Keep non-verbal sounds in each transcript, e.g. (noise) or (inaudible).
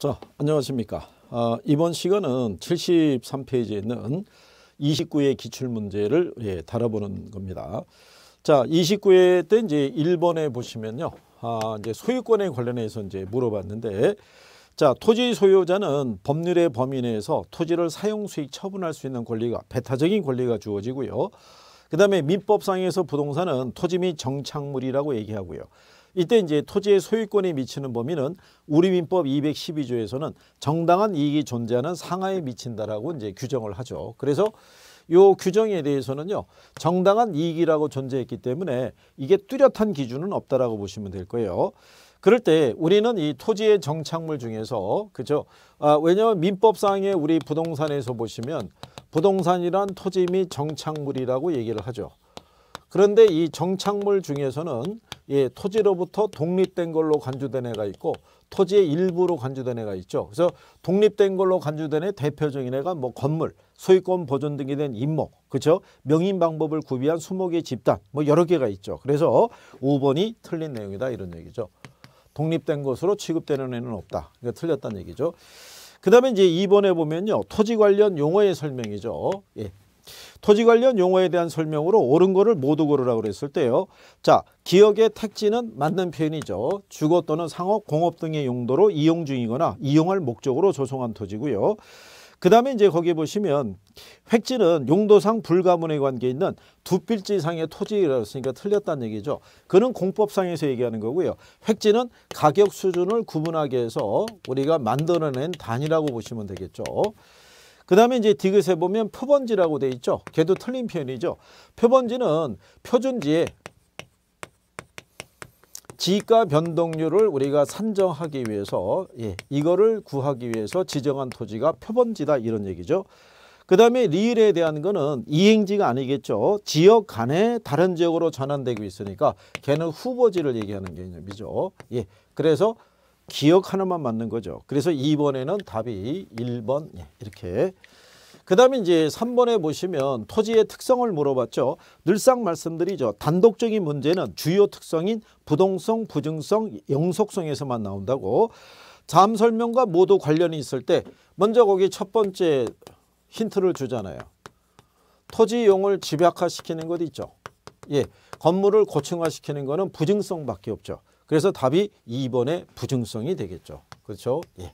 자, 안녕하십니까. 아, 이번 시간은 73페이지에 있는 29의 기출문제를 예, 다뤄보는 겁니다. 자, 29회 때 이제 1번에 보시면요. 아, 이제 소유권에 관련해서 이제 물어봤는데 자, 토지 소유자는 법률의 범위 내에서 토지를 사용 수익 처분할 수 있는 권리가 배타적인 권리가 주어지고요. 그다음에 민법상에서 부동산은 토지 및 정착물이라고 얘기하고요. 이때 이제 토지의 소유권에 미치는 범위는 우리 민법 212조에서는 정당한 이익이 존재하는 상하에 미친다라고 이제 규정을 하죠. 그래서 요 규정에 대해서는요. 정당한 이익이라고 존재했기 때문에 이게 뚜렷한 기준은 없다라고 보시면 될 거예요. 그럴 때 우리는 이 토지의 정착물 중에서 그죠? 아, 왜냐하면 민법상의 우리 부동산에서 보시면 부동산이란 토지 및 정착물이라고 얘기를 하죠. 그런데 이 정착물 중에서는 예, 토지로부터 독립된 걸로 간주된 애가 있고 토지의 일부로 간주된 애가 있죠. 그래서 독립된 걸로 간주된 애 대표적인 애가 뭐 건물, 소유권 보존 등이된 임목, 그렇죠? 명인 방법을 구비한 수목의 집단 뭐 여러 개가 있죠. 그래서 5번이 틀린 내용이다 이런 얘기죠. 독립된 것으로 취급되는 애는 없다. 그러니까 틀렸다는 얘기죠. 그 다음에 이제 2번에 보면요. 토지 관련 용어의 설명이죠. 예, 토지 관련 용어에 대한 설명으로 옳은 거를 모두 고르라고 그랬을 때요. 자, 기역의 택지는 맞는 표현이죠. 주거 또는 상업, 공업 등의 용도로 이용 중이거나 이용할 목적으로 조성한 토지고요. 그 다음에 이제 거기 보시면 획지는 용도상 불가문에 관계 있는 두 필지 이상의 토지라고 했으니까 틀렸다는 얘기죠. 그는 공법상에서 얘기하는 거고요. 획지는 가격 수준을 구분하게 해서 우리가 만들어낸 단위라고 보시면 되겠죠. 그 다음에 이제 디귿에 보면 표본지라고 돼 있죠. 걔도 틀린 표현이죠. 표본지는 표준지에 지가 변동률을 우리가 산정하기 위해서 예, 이거를 구하기 위해서 지정한 토지가 표본지다 이런 얘기죠. 그 다음에 리을에 대한 거는 이행지가 아니겠죠. 지역 간에 다른 지역으로 전환되고 있으니까 걔는 후보지를 얘기하는 개념이죠. 예, 그래서 기억 하나만 맞는 거죠. 그래서 2번에는 답이 1번 예, 이렇게 그 다음에 이제 3번에 보시면 토지의 특성을 물어봤죠. 늘상 말씀드리죠. 단독적인 문제는 주요 특성인 부동성, 부증성, 영속성에서만 나온다고 잠 설명과 모두 관련이 있을 때 먼저 거기 첫 번째 힌트를 주잖아요. 토지용을 집약화시키는 것 있죠. 예, 건물을 고층화시키는 것은 부증성밖에 없죠. 그래서 답이 2번의 부증성이 되겠죠. 그렇죠? 예.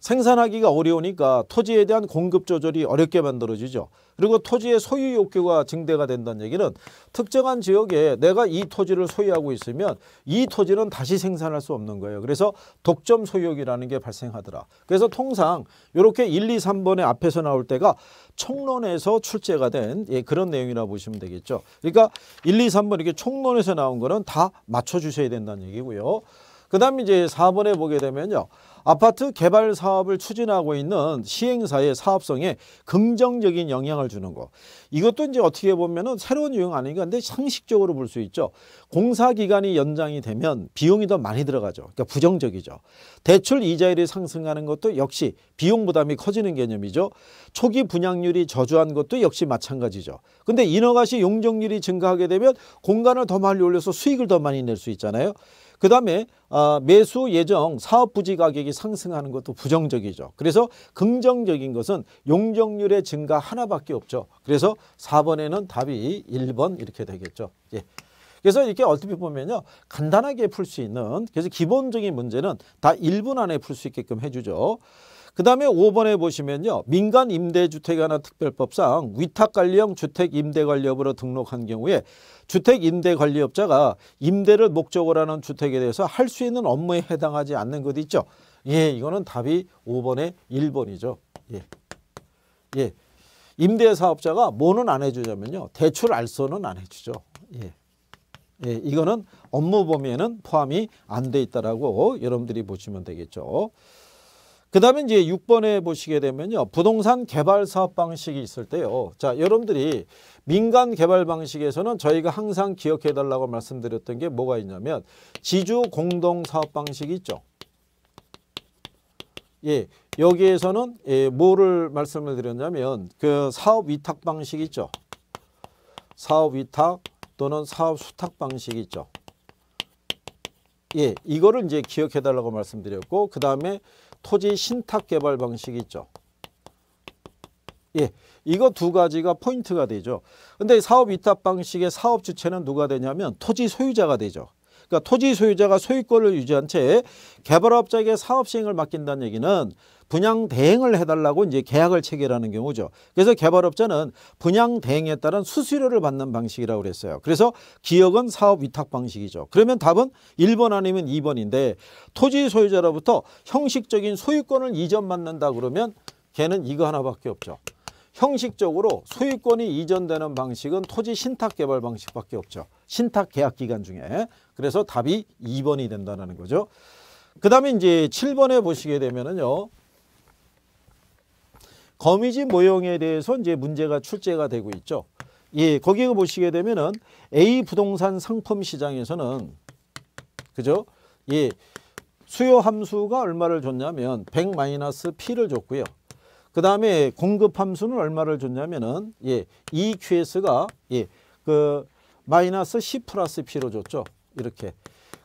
생산하기가 어려우니까 토지에 대한 공급 조절이 어렵게 만들어지죠. 그리고 토지의 소유 욕구가 증대가 된다는 얘기는 특정한 지역에 내가 이 토지를 소유하고 있으면 이 토지는 다시 생산할 수 없는 거예요. 그래서 독점 소유욕이라는 게 발생하더라. 그래서 통상 이렇게 1, 2, 3번에 앞에서 나올 때가 총론에서 출제가 된 예, 그런 내용이라고 보시면 되겠죠. 그러니까 1, 2, 3번 이렇게 총론에서 나온 거는 다 맞춰주셔야 된다는 얘기고요. 그 다음에 이제 4번에 보게 되면요. 아파트 개발 사업을 추진하고 있는 시행사의 사업성에 긍정적인 영향을 주는 것. 이것도 이제 어떻게 보면은 새로운 유형 아닌가 근데 상식적으로 볼 수 있죠. 공사 기간이 연장이 되면 비용이 더 많이 들어가죠. 그러니까 부정적이죠. 대출 이자율이 상승하는 것도 역시 비용 부담이 커지는 개념이죠. 초기 분양률이 저조한 것도 역시 마찬가지죠. 근데 인허가시 용적률이 증가하게 되면 공간을 더 많이 올려서 수익을 더 많이 낼 수 있잖아요. 그 다음에 어, 매수 예정 사업 부지 가격이 상승하는 것도 부정적이죠. 그래서 긍정적인 것은 용적률의 증가 하나밖에 없죠. 그래서 4번에는 답이 1번 이렇게 되겠죠. 예. 그래서 이렇게 어떻게 보면요. 간단하게 풀 수 있는 그래서 기본적인 문제는 다 1분 안에 풀 수 있게끔 해주죠. 그 다음에 5번에 보시면요. 민간 임대주택에 관한 특별법상 위탁관리형 주택임대관리업으로 등록한 경우에 주택임대관리업자가 임대를 목적으로 하는 주택에 대해서 할 수 있는 업무에 해당하지 않는 것 있죠. 예, 이거는 답이 5번에 1번이죠. 예. 예. 임대사업자가 뭐는 안 해주냐면요. 대출 알선은 안 해주죠. 예. 예, 이거는 업무 범위에는 포함이 안 돼 있다라고 여러분들이 보시면 되겠죠. 그 다음에 이제 6번에 보시게 되면요. 부동산 개발 사업 방식이 있을 때요. 자, 여러분들이 민간 개발 방식에서는 저희가 항상 기억해 달라고 말씀드렸던 게 뭐가 있냐면 지주 공동 사업 방식이 있죠. 예, 여기에서는 예, 뭐를 말씀을 드렸냐면 그 사업 위탁 방식이 있죠. 사업 위탁 또는 사업 수탁 방식이 있죠. 예, 이거를 이제 기억해 달라고 말씀드렸고 그 다음에 토지 신탁 개발 방식이 있죠. 예, 이거 두 가지가 포인트가 되죠. 근데 사업 위탁 방식의 사업 주체는 누가 되냐면 토지 소유자가 되죠. 그러니까 토지 소유자가 소유권을 유지한 채 개발업자에게 사업 시행을 맡긴다는 얘기는 분양 대행을 해달라고 이제 계약을 체결하는 경우죠. 그래서 개발업자는 분양 대행에 따른 수수료를 받는 방식이라고 그랬어요. 그래서 기업은 사업 위탁 방식이죠. 그러면 답은 1번 아니면 2번인데 토지 소유자로부터 형식적인 소유권을 이전받는다 그러면 걔는 이거 하나밖에 없죠. 형식적으로 소유권이 이전되는 방식은 토지 신탁 개발 방식밖에 없죠. 신탁 계약 기간 중에. 그래서 답이 2번이 된다는 거죠. 그 다음에 이제 7번에 보시게 되면은요. 거미지 모형에 대해서 이제 문제가 출제가 되고 있죠. 예, 거기 보시게 되면은 A 부동산 상품 시장에서는 그죠? 예. 수요 함수가 얼마를 줬냐면 100 P를 줬고요. 그 다음에 공급 함수는 얼마를 줬냐면은 예, EQS가 예, 그 마이너스 10 플러스 P로 줬죠. 이렇게.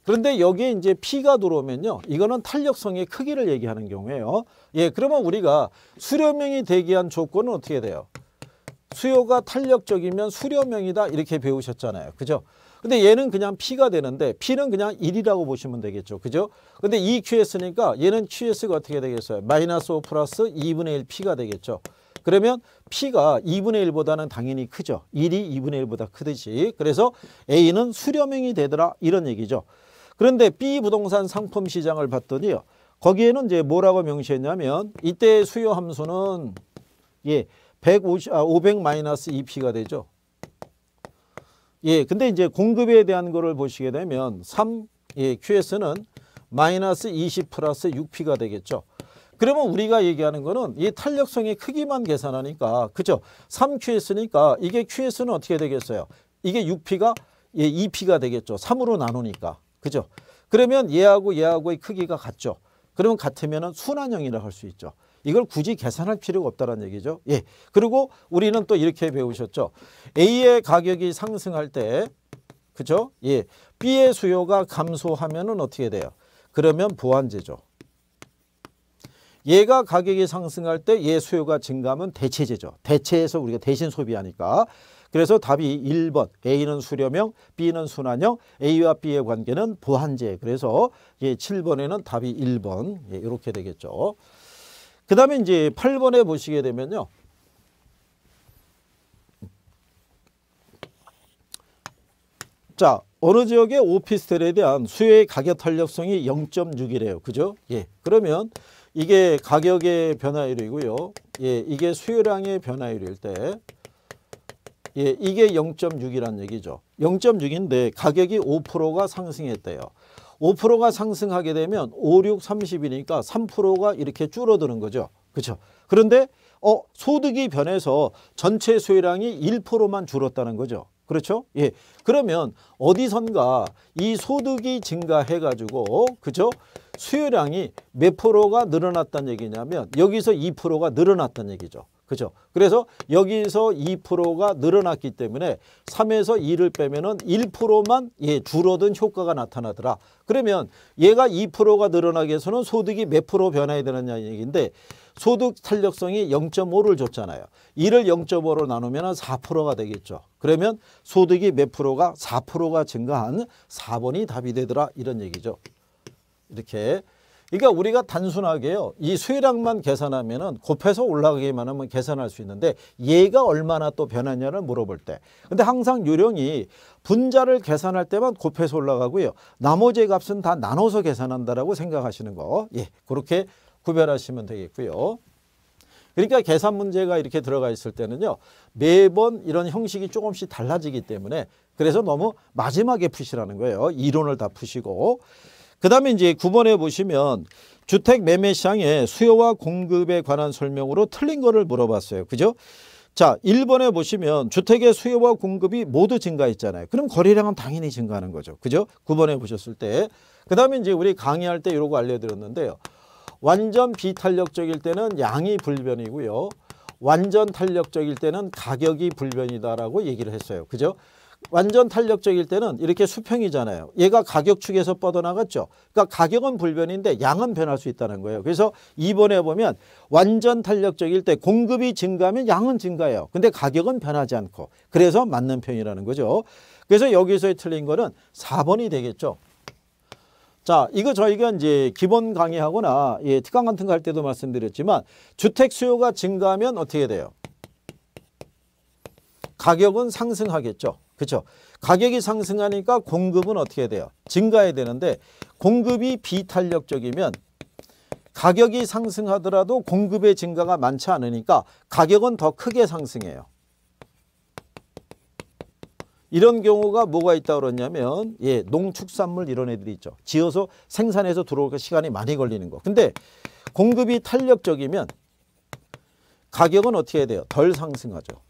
그런데 여기에 이제 P가 들어오면요. 이거는 탄력성의 크기를 얘기하는 경우예요. 예, 그러면 우리가 수렴형이 되기 위한 조건은 어떻게 돼요? 수요가 탄력적이면 수렴형이다 이렇게 배우셨잖아요. 그죠? 근데 얘는 그냥 P가 되는데 P는 그냥 1이라고 보시면 되겠죠. 그죠? 근데 e q s 니까 얘는 QS가 어떻게 되겠어요? 마이너스 5 플러스 2분의 1 P가 되겠죠. 그러면 P가 2분의 1보다는 당연히 크죠. 1이 2분의 1보다 크듯이. 그래서 A는 수렴형이 되더라 이런 얘기죠. 그런데 B 부동산 상품 시장을 봤더니요. 거기에는 이제 뭐라고 명시했냐면 이때 수요 함수는 예, 150, 아, 500 마이너스 2P가 되죠. 예, 근데 이제 공급에 대한 거를 보시게 되면 3, 예, QS는 마이너스 20 플러스 6P가 되겠죠. 그러면 우리가 얘기하는 거는 이 탄력성의 크기만 계산하니까 그죠? 3QS니까 이게 QS는 어떻게 되겠어요? 이게 6P가 예, 2P가 되겠죠. 3으로 나누니까. 그죠? 그러면 얘하고 얘하고의 크기가 같죠. 그러면 같으면 순환형이라 고할 수 있죠. 이걸 굳이 계산할 필요가 없다는 얘기죠. 예. 그리고 우리는 또 이렇게 배우셨죠. A의 가격이 상승할 때 그죠? 예. B의 수요가 감소하면은 어떻게 돼요? 그러면 보완제죠. 얘가 가격이 상승할 때 얘 수요가 증가하면 대체제죠. 대체해서 우리가 대신 소비하니까. 그래서 답이 1번 A는 수렴형 B는 순환형 A와 B의 관계는 보완제 그래서 예, 7번에는 답이 1번 예, 이렇게 되겠죠. 그 다음에 이제 8번에 보시게 되면요. 자 어느 지역의 오피스텔에 대한 수요의 가격 탄력성이 0.6이래요. 그죠? 예. 그러면 이게 가격의 변화율이고요. 예, 이게 수요량의 변화율일 때 예, 이게 0.6이란 얘기죠. 0.6인데 가격이 5%가 상승했대요. 5%가 상승하게 되면 5, 6, 30이니까 3%가 이렇게 줄어드는 거죠. 그렇죠? 그런데 어, 소득이 변해서 전체 수혜량이 1%만 줄었다는 거죠. 그렇죠? 예. 그러면 어디선가 이 소득이 증가해 가지고 어, 그죠? 수요량이 몇 프로가 늘어났다는 얘기냐면 여기서 2%가 늘어났다는 얘기죠. 그죠? 그래서 여기서 2%가 늘어났기 때문에 3에서 2를 빼면은 1%만 예, 줄어든 효과가 나타나더라. 그러면 얘가 2%가 늘어나기 위해서는 소득이 몇 프로 변해야 되느냐 얘기인데 소득 탄력성이 0.5를 줬잖아요. 이를 0.5로 나누면 4%가 되겠죠. 그러면 소득이 몇 프로가 4%가 증가한 4번이 답이 되더라 이런 얘기죠. 이렇게 그러니까 우리가 단순하게요. 이 수혜량만 계산하면 은 곱해서 올라가기만 하면 계산할 수 있는데 얘가 얼마나 또 변하냐를 물어볼 때 근데 항상 요령이 분자를 계산할 때만 곱해서 올라가고요. 나머지 값은 다 나눠서 계산한다라고 생각하시는 거. 예, 그렇게 구별하시면 되겠고요. 그러니까 계산 문제가 이렇게 들어가 있을 때는요. 매번 이런 형식이 조금씩 달라지기 때문에 그래서 너무 마지막에 푸시라는 거예요. 이론을 다 푸시고 그 다음에 이제 9번에 보시면 주택 매매 시장의 수요와 공급에 관한 설명으로 틀린 거를 물어봤어요. 그죠? 자, 1번에 보시면 주택의 수요와 공급이 모두 증가했잖아요. 그럼 거래량은 당연히 증가하는 거죠. 그죠? 9번에 보셨을 때. 그 다음에 이제 우리 강의할 때 이러고 알려드렸는데요. 완전 비탄력적일 때는 양이 불변이고요. 완전 탄력적일 때는 가격이 불변이다라고 얘기를 했어요. 그죠? 완전 탄력적일 때는 이렇게 수평이잖아요. 얘가 가격축에서 뻗어나갔죠. 그러니까 가격은 불변인데 양은 변할 수 있다는 거예요. 그래서 2번에 보면 완전 탄력적일 때 공급이 증가하면 양은 증가해요. 근데 가격은 변하지 않고 그래서 맞는 편이라는 거죠. 그래서 여기서 틀린 거는 4번이 되겠죠. 자, 이거 저희가 이제 기본 강의하거나 예, 특강 같은 거 할 때도 말씀드렸지만 주택 수요가 증가하면 어떻게 돼요? 가격은 상승하겠죠. 그렇죠. 가격이 상승하니까 공급은 어떻게 돼요? 증가해야 되는데 공급이 비탄력적이면 가격이 상승하더라도 공급의 증가가 많지 않으니까 가격은 더 크게 상승해요. 이런 경우가 뭐가 있다고 그러냐면 예, 농축산물 이런 애들이 있죠. 지어서 생산해서 들어올기 시간이 많이 걸리는 거. 근데 공급이 탄력적이면 가격은 어떻게 돼요? 덜 상승하죠.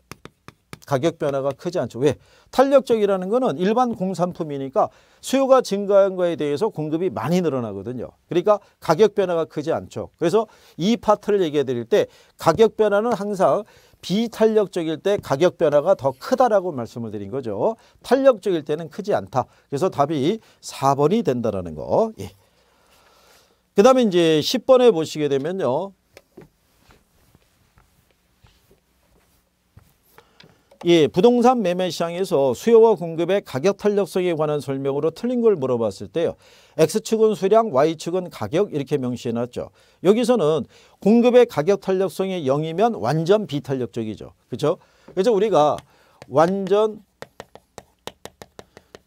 가격 변화가 크지 않죠. 왜? 탄력적이라는 거는 일반 공산품이니까 수요가 증가한 거에 대해서 공급이 많이 늘어나거든요. 그러니까 가격 변화가 크지 않죠. 그래서 이 파트를 얘기해 드릴 때 가격 변화는 항상 비탄력적일 때 가격 변화가 더 크다라고 말씀을 드린 거죠. 탄력적일 때는 크지 않다. 그래서 답이 4번이 된다라는 거. 예. 그 다음에 이제 10번에 보시게 되면요. 예, 부동산 매매 시장에서 수요와 공급의 가격 탄력성에 관한 설명으로 틀린 걸 물어봤을 때요. X축은 수량, Y축은 가격 이렇게 명시해놨죠. 여기서는 공급의 가격 탄력성이 0이면 완전 비탄력적이죠. 그렇죠? 그래서 우리가 완전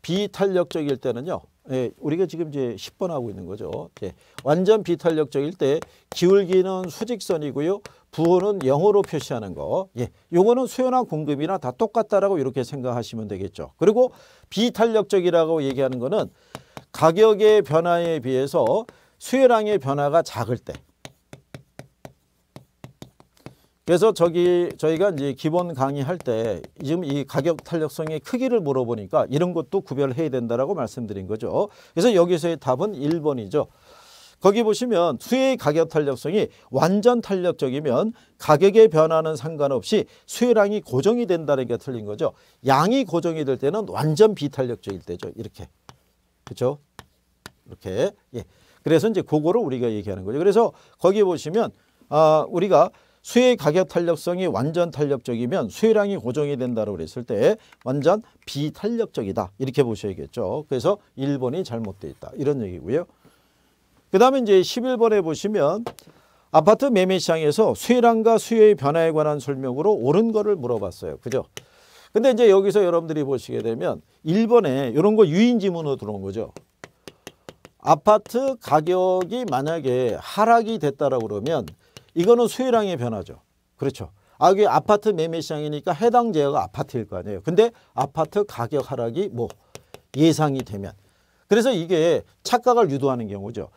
비탄력적일 때는요. 예, 우리가 지금 이제 10번 하고 있는 거죠. 예, 완전 비탄력적일 때 기울기는 수직선이고요. 부호는 영어로 표시하는 거. 예, 요거는 수요나 공급이나 다 똑같다라고 이렇게 생각하시면 되겠죠. 그리고 비탄력적이라고 얘기하는 거는 가격의 변화에 비해서 수요량의 변화가 작을 때 그래서 저기 저희가 이제 기본 강의할 때 지금 이 가격 탄력성의 크기를 물어보니까 이런 것도 구별해야 된다라고 말씀드린 거죠. 그래서 여기서의 답은 1번이죠. 거기 보시면 수혜의 가격 탄력성이 완전 탄력적이면 가격의 변화는 상관없이 수혜량이 고정이 된다는 게 틀린 거죠. 양이 고정이 될 때는 완전 비탄력적일 때죠. 이렇게. 그렇죠? 이렇게. 예. 그래서 이제 그거를 우리가 얘기하는 거죠. 그래서 거기 보시면 아, 우리가 수혜 가격 탄력성이 완전 탄력적이면 수혜량이 고정이 된다고 그랬을 때 완전 비탄력적이다. 이렇게 보셔야겠죠. 그래서 1번이 잘못되어 있다. 이런 얘기고요. 그 다음에 이제 11번에 보시면 아파트 매매시장에서 수혜량과 수혜의 변화에 관한 설명으로 옳은 거를 물어봤어요. 그죠? 근데 이제 여기서 여러분들이 보시게 되면 1번에 이런 거 유인 지문으로 들어온 거죠. 아파트 가격이 만약에 하락이 됐다라고 그러면 이거는 수요량의 변화죠. 그렇죠. 아, 이게 아파트 매매 시장이니까 해당 제어가 아파트일 거 아니에요. 근데 아파트 가격 하락이 뭐 예상이 되면. 그래서 이게 착각을 유도하는 경우죠.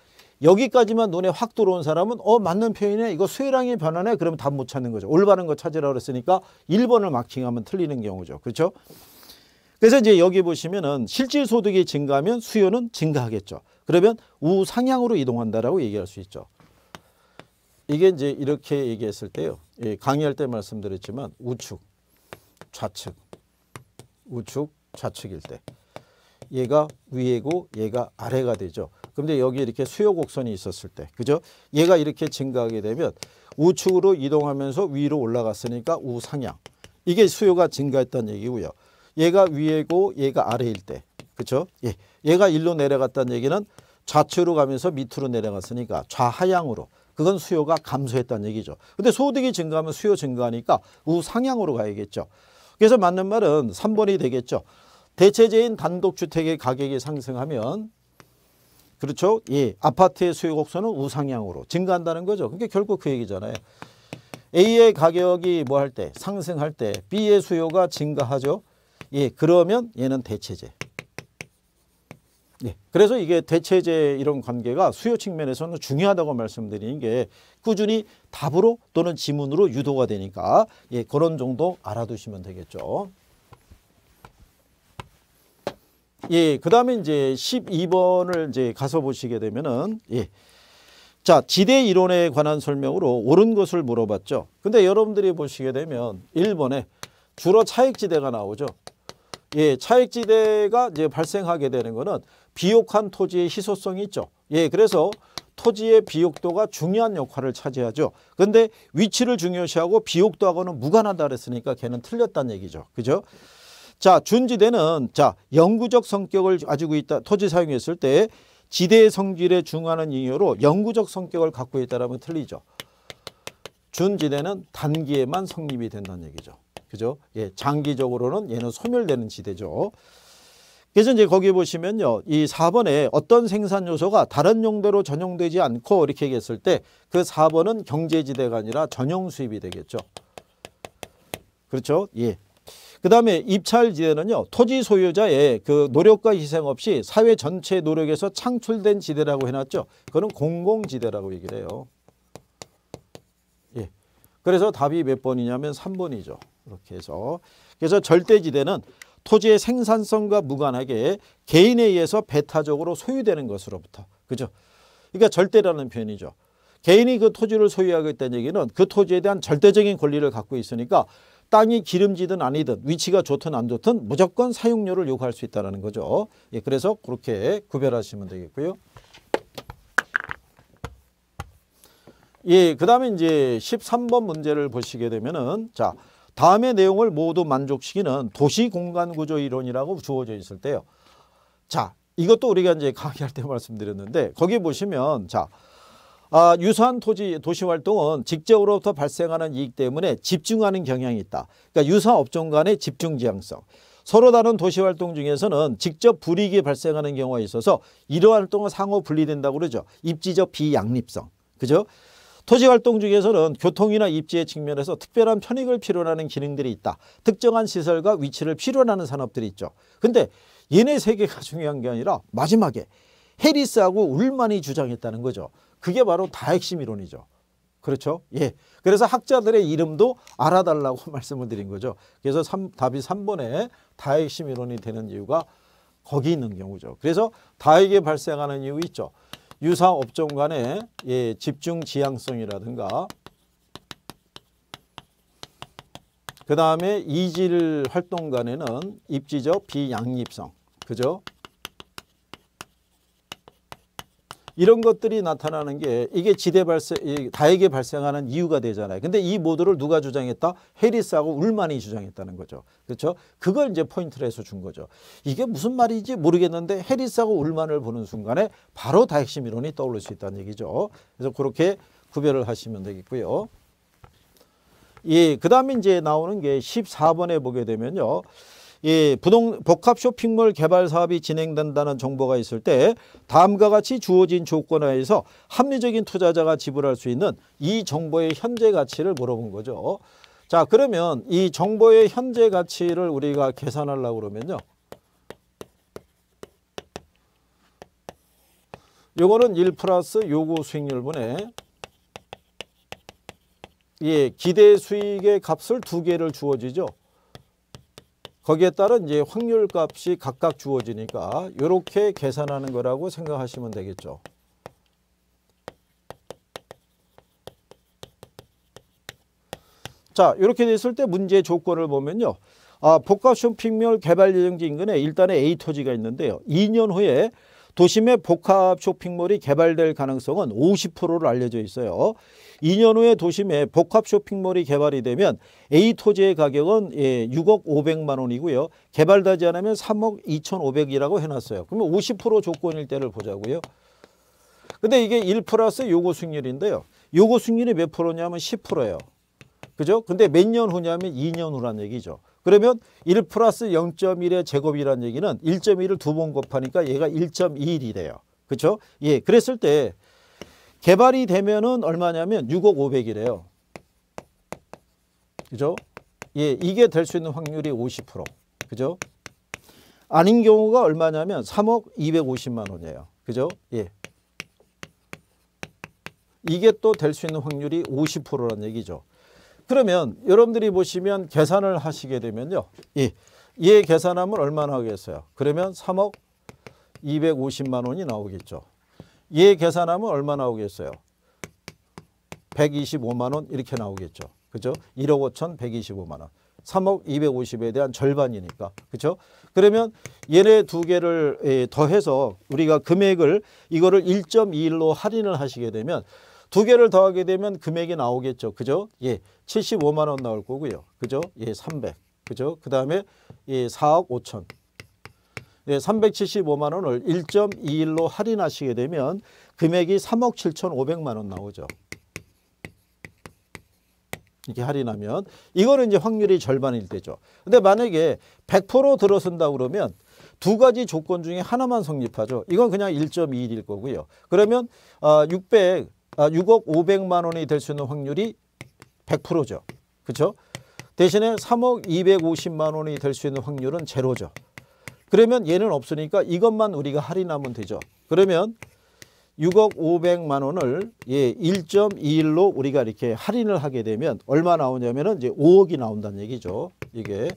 여기까지만 눈에 확 들어온 사람은 어 맞는 표현이네 이거 수요량이 변하네 그러면 답 못 찾는 거죠. 올바른 거 찾으라고 그랬으니까 1번을 마킹하면 틀리는 경우죠. 그렇죠? 그래서 이제 여기 보시면은 실질 소득이 증가하면 수요는 증가하겠죠. 그러면 우상향으로 이동한다라고 얘기할 수 있죠. 이게 이제 이렇게 얘기했을 때요. 예, 강의할 때 말씀드렸지만 우측, 좌측, 우측, 좌측일 때 얘가 위에고 얘가 아래가 되죠. 근데 여기 이렇게 수요 곡선이 있었을 때 그죠? 얘가 이렇게 증가하게 되면 우측으로 이동하면서 위로 올라갔으니까 우상향. 이게 수요가 증가했다는 얘기고요. 얘가 위에고 얘가 아래일 때그죠 예. 얘가 일로 내려갔다는 얘기는 좌측으로 가면서 밑으로 내려갔으니까 좌하향으로 그건 수요가 감소했다는 얘기죠. 근데 소득이 증가하면 수요 증가하니까 우상향으로 가야겠죠. 그래서 맞는 말은 3번이 되겠죠. 대체제인 단독주택의 가격이 상승하면 그렇죠. 예, 아파트의 수요 곡선은 우상향으로 증가한다는 거죠. 그게 결국 그 얘기잖아요. A의 가격이 뭐 할 때 상승할 때 B의 수요가 증가하죠. 예, 그러면 얘는 대체제. 네. 그래서 이게 대체제 이런 관계가 수요 측면에서는 중요하다고 말씀드리는 게 꾸준히 답으로 또는 지문으로 유도가 되니까 예, 그런 정도 알아두시면 되겠죠. 예, 그 다음에 이제 12번을 이제 가서 보시게 되면은, 예. 자, 지대 이론에 관한 설명으로 옳은 것을 물어봤죠. 근데 여러분들이 보시게 되면 1번에 주로 차익지대가 나오죠. 예, 차익지대가 이제 발생하게 되는 거는 비옥한 토지의 희소성이 있죠. 예, 그래서 토지의 비옥도가 중요한 역할을 차지하죠. 그런데 위치를 중요시하고 비옥도하고는 무관하다 그랬으니까 걔는 틀렸다는 얘기죠. 그죠? 자, 준지대는 자, 영구적 성격을 가지고 있다. 토지 사용했을 때지대 성질에 중하는 이유로 영구적 성격을 갖고 있다라면 틀리죠. 준지대는 단기에만 성립이 된다는 얘기죠. 그죠? 예, 장기적으로는 얘는 소멸되는 지대죠. 그래서 이제 거기 보시면요. 이 4번에 어떤 생산 요소가 다른 용도로 전용되지 않고 이렇게 얘기했을 때 그 4번은 경제지대가 아니라 전용 수입이 되겠죠. 그렇죠? 예. 그 다음에 입찰지대는요. 토지 소유자의 그 노력과 희생 없이 사회 전체 노력에서 창출된 지대라고 해놨죠. 그거는 공공지대라고 얘기를 해요. 예. 그래서 답이 몇 번이냐면 3번이죠. 이렇게 해서. 그래서 절대지대는 토지의 생산성과 무관하게 개인에 의해서 배타적으로 소유되는 것으로부터 그죠? 그러니까 절대라는 표현이죠. 개인이 그 토지를 소유하고 있다는 얘기는 그 토지에 대한 절대적인 권리를 갖고 있으니까 땅이 기름지든 아니든 위치가 좋든 안 좋든 무조건 사용료를 요구할 수 있다는 거죠. 예, 그래서 그렇게 구별하시면 되겠고요. 예, 그 다음에 이제 13번 문제를 보시게 되면은 자 다음의 내용을 모두 만족시키는 도시 공간 구조 이론이라고 주어져 있을 때요. 자, 이것도 우리가 이제 강의할 때 (laughs) 말씀드렸는데 거기 보시면 자, 아, 유사한 토지 도시 활동은 직접으로부터 발생하는 이익 때문에 집중하는 경향이 있다. 그러니까 유사 업종 간의 집중 지향성. 서로 다른 도시 활동 중에서는 직접 불이익이 발생하는 경우가 있어서 이러한 활동은 상호 분리된다고 그러죠. 입지적 비양립성. 그죠? 토지활동 중에서는 교통이나 입지의 측면에서 특별한 편익을 필요하는 로 기능들이 있다. 특정한 시설과 위치를 필요하는 산업들이 있죠. 근데 얘네 세 개가 (laughs) 중요한 게 아니라 마지막에 해리스하고 울만이 주장했다는 거죠. 그게 바로 다핵심 이론이죠. 그렇죠? 예. 그래서 학자들의 이름도 알아달라고 (laughs) 말씀을 드린 거죠. 그래서 3, 답이 3번에 다핵심 이론이 되는 이유가 거기 있는 경우죠. 그래서 다핵에 발생하는 이유 있죠. 유사 업종 간의 예, 집중 지향성이라든가 그 다음에 이질 활동 간에는 입지적 비양립성 그죠? 이런 것들이 나타나는 게 이게 지대 발생, 다에게 발생하는 이유가 되잖아요. 근데 이 모두를 누가 주장했다? 해리스하고 울만이 주장했다는 거죠. 그렇죠? 그걸 이제 포인트로 해서 준 거죠. 이게 무슨 말인지 모르겠는데 해리스하고 울만을 보는 순간에 바로 다핵심 이론이 떠오를 수 있다는 얘기죠. 그래서 그렇게 구별을 하시면 되겠고요. 예, 그 다음에 이제 나오는 게 14번에 보게 되면요. 이 부동 복합 쇼핑몰 개발 사업이 진행된다는 정보가 있을 때 다음과 같이 주어진 조건 하에서 합리적인 투자자가 지불할 수 있는 이 정보의 현재 가치를 물어본 거죠. 자 그러면 이 정보의 현재 가치를 우리가 계산하려고 그러면요. 요거는 1 플러스 요구 수익률분의 예, 기대 수익의 값을 두 개를 주어지죠. 거기에 따른 이제 확률 값이 각각 주어지니까 이렇게 계산하는 거라고 생각하시면 되겠죠. 자 이렇게 됐을 때 문제의 조건을 보면요. 아, 복합 쇼핑몰 개발 예정지 인근에 일단의 A 토지가 있는데요. 2년 후에 도심의 복합 쇼핑몰이 개발될 가능성은 50%로 알려져 있어요. 2년 후에 도심에 복합 쇼핑몰이 개발이 되면 A 토지의 가격은 6억 예, 5백만 원이고요. 개발되지 않으면 3억 2,500이라고 해놨어요. 그러면 50% 조건일 때를 보자고요. 근데 이게 1 플러스 요거 수률인데요 요거 수률이몇 프로냐면 10%예요. 그죠? 근데 몇 년 후냐면 2년 후란 얘기죠. 그러면 1 플러스 0.1의 제곱이라는 얘기는 1.1을 두 번 곱하니까 얘가 1.21이래요. 그렇죠? 예, 그랬을 때 개발이 되면은 얼마냐면 6억 5백이래요 그죠? 예, 이게 될 수 있는 확률이 50%. 그죠? 아닌 경우가 얼마냐면 3억 250만 원이에요. 그죠? 예. 이게 또 될 수 있는 확률이 50%라는 얘기죠. 그러면 여러분들이 보시면 계산을 하시게 되면요. 예, 얘 계산하면 얼마나 하겠어요? 그러면 3억 250만 원이 나오겠죠. 얘 계산하면 얼마 나오겠어요? 125만 원 이렇게 나오겠죠. 그죠? 1억 5천 125만 원. 3억 250에 대한 절반이니까. 그죠 그러면 얘네 두 개를 예, 더해서 우리가 금액을 이거를 1.21로 할인을 하시게 되면 두 개를 더하게 되면 금액이 나오겠죠. 그죠? 예. 75만 원 나올 거고요. 그죠? 예, 300. 그죠? 그다음에 예, 4억 5천. 예, 375만 원을 1.21로 할인하시게 되면 금액이 3억 7,500만 원 나오죠. 이렇게 할인하면 이거는 이제 확률이 절반일 때죠. 근데 만약에 100% 들어선다 그러면 두 가지 조건 중에 하나만 성립하죠. 이건 그냥 1.21일 거고요. 그러면 어, 아, 600 6억 아, 500만 원이 될 수 있는 확률이 100%죠. 그렇죠? 대신에 3억 250만 원이 될 수 있는 확률은 제로죠. 그러면 얘는 없으니까 이것만 우리가 할인하면 되죠. 그러면 6억 5 0만 원을 예, 1.21로 우리가 이렇게 할인을 하게 되면 얼마 나오냐면 이제 5억이 나온다는 얘기죠. 이게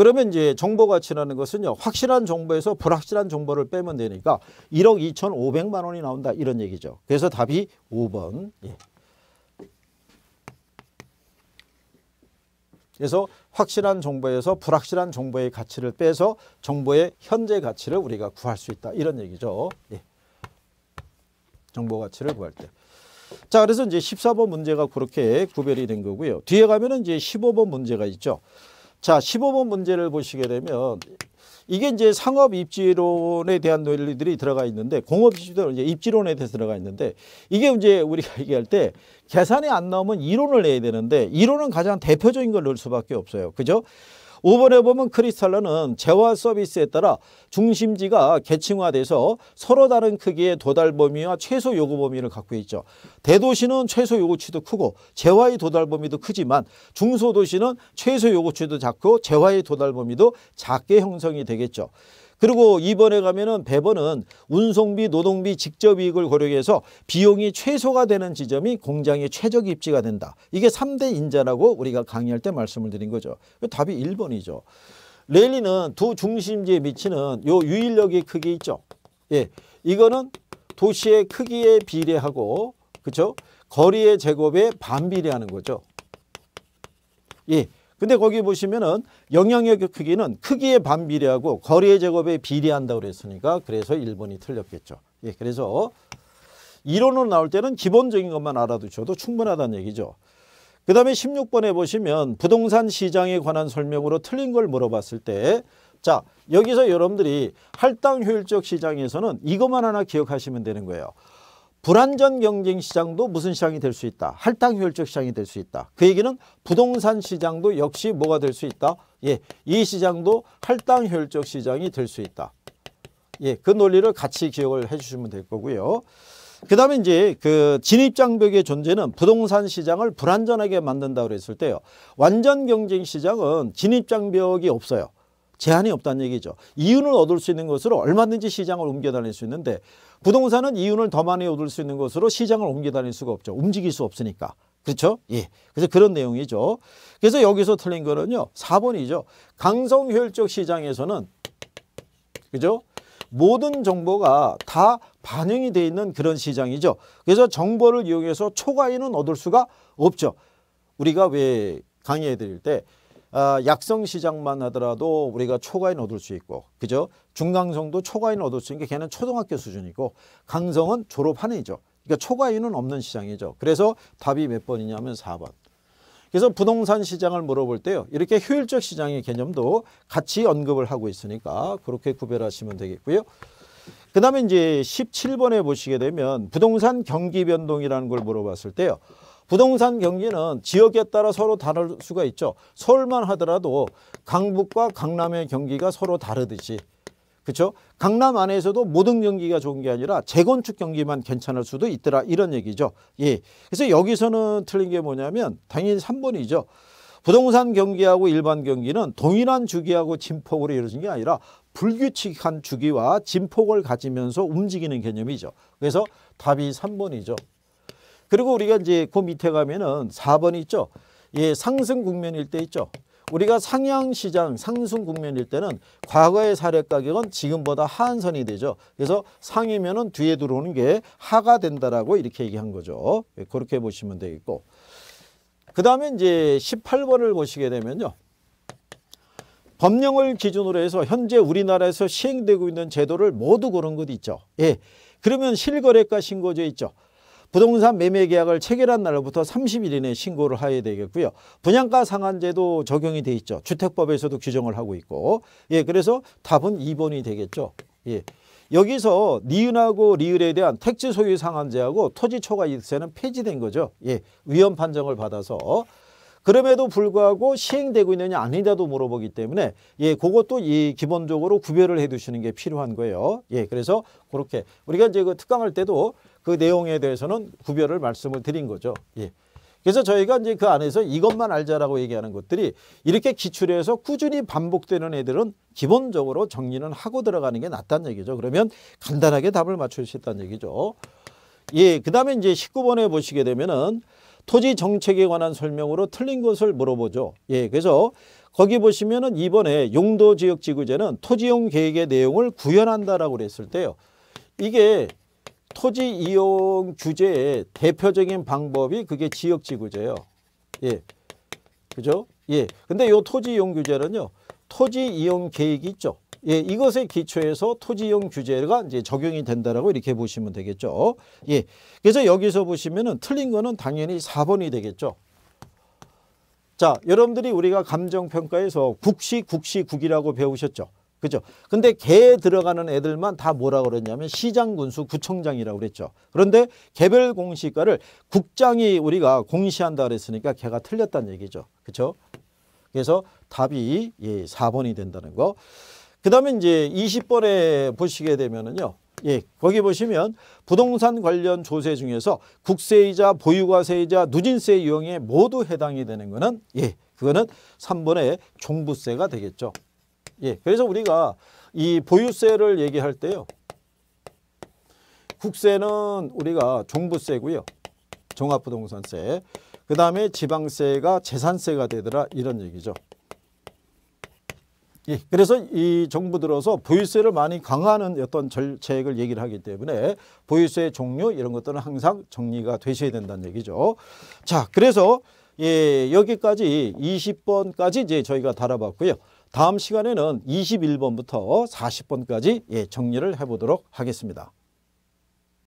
그러면 이제 정보 가치라는 것은요. 확실한 정보에서 불확실한 정보를 빼면 되니까 1억 2,500만 원이 나온다 이런 얘기죠. 그래서 답이 5번. 예. 그래서 확실한 정보에서 불확실한 정보의 가치를 빼서 정보의 현재 가치를 우리가 구할 수 있다. 이런 얘기죠. 예. 정보 가치를 구할 때. 자, 그래서 이제 14번 문제가 그렇게 구별이 된 거고요. 뒤에 가면은 이제 15번 문제가 있죠. 자, 15번 문제를 보시게 되면 이게 이제 상업 입지론에 대한 논리들이 들어가 있는데 공업 입지론 이제 입지론에 대해서 들어가 있는데 이게 이제 우리가 (laughs) 얘기할 때 계산이 안 나오면 이론을 내야 되는데 이론은 가장 대표적인 걸 넣을 수밖에 없어요. 그죠? 5번에 보면 크리스탈러는 재화 서비스에 따라 중심지가 계층화돼서 서로 다른 크기의 도달 범위와 최소 요구 범위를 갖고 있죠. 대도시는 최소 요구치도 크고 재화의 도달 범위도 크지만 중소도시는 최소 요구치도 작고 재화의 도달 범위도 작게 형성이 되겠죠. 그리고 이번에 가면은 배번은 운송비, 노동비, 직접이익을 고려해서 비용이 최소가 되는 지점이 공장의 최적 입지가 된다. 이게 3대 인자라고 우리가 강의할 때 말씀을 드린 거죠. 그 답이 1번이죠. 레리는두 중심지에 미치는 요 유인력의 크기 있죠. 예, 이거는 도시의 크기에 비례하고 그렇죠? 거리의 제곱에 반비례하는 거죠. 예, 근데 거기 보시면은 영향력의 크기는 크기에 반비례하고 거리의 제곱에 비례한다고 그랬으니까 그래서 1번이 틀렸겠죠. 예, 그래서 이론으로 나올 때는 기본적인 것만 알아두셔도 충분하다는 얘기죠. 그 다음에 16번에 보시면 부동산 시장에 관한 설명으로 틀린 걸 물어봤을 때 자, 여기서 여러분들이 할당 효율적 시장에서는 이것만 하나 기억하시면 되는 거예요. 불안전 경쟁 시장도 무슨 시장이 될 수 있다. 할당 효율적 시장이 될 수 있다. 그 얘기는 부동산 시장도 역시 뭐가 될 수 있다. 예, 이 시장도 할당 효율적 시장이 될 수 있다. 예, 그 논리를 같이 기억을 해주시면 될 거고요. 그 다음에 이제 그 진입장벽의 존재는 부동산 시장을 불안전하게 만든다 그랬을 때요. 완전 경쟁 시장은 진입장벽이 없어요. 제한이 없다는 얘기죠. 이윤을 얻을 수 있는 것으로 얼마든지 시장을 옮겨다닐 수 있는데 부동산은 이윤을 더 많이 얻을 수 있는 것으로 시장을 옮겨다닐 수가 없죠. 움직일 수 없으니까. 그렇죠? 예. 그래서 그런 내용이죠. 그래서 여기서 틀린 거는요. 4번이죠. 강성효율적 시장에서는 그죠? 모든 정보가 다 반영이 돼 있는 그런 시장이죠. 그래서 정보를 이용해서 초과인은 얻을 수가 없죠. 우리가 왜 강의해 드릴 때 아, 약성 시장만 하더라도 우리가 초과인 얻을 수 있고 그죠? 중강성도 초과인 얻을 수 있는 게 걔는 초등학교 수준이고 강성은 졸업한 해죠. 그러니까 초과인은 없는 시장이죠. 그래서 답이 몇 번이냐면 4번. 그래서 부동산 시장을 물어볼 때요. 이렇게 효율적 시장의 개념도 같이 언급을 하고 있으니까 그렇게 구별하시면 되겠고요. 그 다음에 이제 17번에 보시게 되면 부동산 경기 변동이라는 걸 물어봤을 때요. 부동산 경기는 지역에 따라 서로 다를 수가 있죠. 서울만 하더라도 강북과 강남의 경기가 서로 다르듯이 그렇죠? 강남 안에서도 모든 경기가 좋은 게 아니라 재건축 경기만 괜찮을 수도 있더라 이런 얘기죠. 예. 그래서 여기서는 틀린 게 뭐냐면 당연히 3번이죠. 부동산 경기하고 일반 경기는 동일한 주기하고 진폭으로 이루어진 게 아니라 불규칙한 주기와 진폭을 가지면서 움직이는 개념이죠. 그래서 답이 3번이죠. 그리고 우리가 이제 그 밑에 가면은 4번 있죠. 예, 상승 국면일 때 있죠. 우리가 상향시장 상승 국면일 때는 과거의 사례 가격은 지금보다 하한선이 되죠. 그래서 상이면 은 뒤에 들어오는 게 하가 된다라고 이렇게 얘기한 거죠. 예, 그렇게 보시면 되겠고 그 다음에 이제 18번을 보시게 되면요. 법령을 기준으로 해서 현재 우리나라에서 시행되고 있는 제도를 모두 고른 것 있죠. 예. 그러면 실거래가 신고제 있죠. 부동산 매매 계약을 체결한 날로부터 30일 이내 에 신고를 해야 되겠고요. 분양가 상한제도 적용이 돼 있죠. 주택법에서도 규정을 하고 있고. 예, 그래서 답은 2번이 되겠죠. 예. 여기서 니은하고 리을에 대한 택지 소유 상한제하고 토지 초과 이득세는 폐지된 거죠. 예, 위헌 판정을 받아서 그럼에도 불구하고 시행되고 있느냐 아니다도 물어보기 때문에 예, 그것도 이 기본적으로 구별을 해 두시는 게 필요한 거예요. 예, 그래서 그렇게 우리가 이제 그 특강할 때도 그 내용에 대해서는 구별을 말씀을 드린 거죠. 예. 그래서 저희가 이제 그 안에서 이것만 알자라고 얘기하는 것들이 이렇게 기출에 해서 꾸준히 반복되는 애들은 기본적으로 정리는 하고 들어가는 게 낫다는 얘기죠. 그러면 간단하게 답을 맞출 수 있다는 얘기죠. 예, 그 다음에 이제 19번에 보시게 되면은 토지 정책에 관한 설명으로 틀린 것을 물어보죠. 예, 그래서 거기 보시면은 이번에 용도 지역 지구제는 토지용 계획의 내용을 구현한다라고 그랬을 때요. 이게 토지 이용 규제의 대표적인 방법이 그게 지역지구제예요. 예. 그죠? 예. 근데 요 토지 이용 규제는요. 토지 이용 계획이 있죠. 예, 이것의 기초에서 토지 이용 규제가 이제 적용이 된다라고 이렇게 보시면 되겠죠. 예. 그래서 여기서 보시면은 틀린 거는 당연히 4번이 되겠죠. 자, 여러분들이 우리가 감정평가에서 국시, 국시, 국이라고 배우셨죠. 그죠? 근데 개 들어가는 애들만 다 뭐라 그러냐면 시장 군수 구청장이라고 그랬죠. 그런데 개별 공시가를 국장이 우리가 공시한다 그랬으니까 개가 틀렸다는 얘기죠. 그죠? 그래서 답이 예, 4번이 된다는 거. 그다음에 이제 20번에 보시게 되면은요. 예, 거기 보시면 부동산 관련 조세 중에서 국세이자 보유과세이자 누진세 이용에 모두 해당이 되는 거는 예, 그거는 3번의 종부세가 되겠죠. 예, 그래서 우리가 이 보유세를 얘기할 때요. 국세는 우리가 종부세고요. 종합부동산세. 그 다음에 지방세가 재산세가 되더라 이런 얘기죠. 예, 그래서 이 정부 들어서 보유세를 많이 강화하는 어떤 정책을 얘기를 하기 때문에 보유세 종류 이런 것들은 항상 정리가 되셔야 된다는 얘기죠. 자, 그래서 예, 여기까지 20번까지 이제 저희가 다뤄봤고요 다음 시간에는 21번부터 40번까지 예, 정리를 해보도록 하겠습니다.